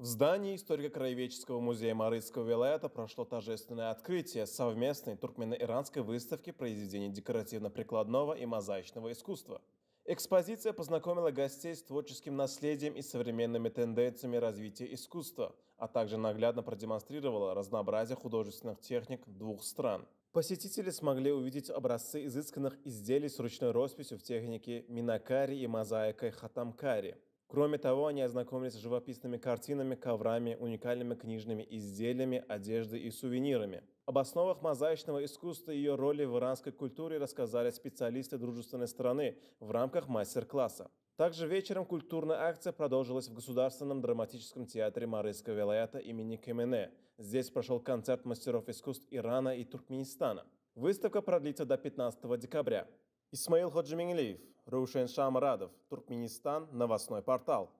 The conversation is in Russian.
В здании историко-краеведческого музея Марыцкого вилаята прошло торжественное открытие совместной туркмено-иранской выставки произведений декоративно-прикладного и мозаичного искусства. Экспозиция познакомила гостей с творческим наследием и современными тенденциями развития искусства, а также наглядно продемонстрировала разнообразие художественных техник двух стран. Посетители смогли увидеть образцы изысканных изделий с ручной росписью в технике минакари и мозаикой хатамкари – Кроме того, они ознакомились с живописными картинами, коврами, уникальными книжными изделиями, одеждой и сувенирами. Об основах мозаичного искусства и ее роли в иранской культуре рассказали специалисты дружественной страны в рамках мастер-класса. Также вечером культурная акция продолжилась в Государственном драматическом театре Марийского вилаята имени Кемене. Здесь прошел концерт мастеров искусств Ирана и Туркменистана. Выставка продлится до 15 декабря. Исмаил Ходжимингелиев, Рушен Шамарадов, Туркменистан, новостной портал.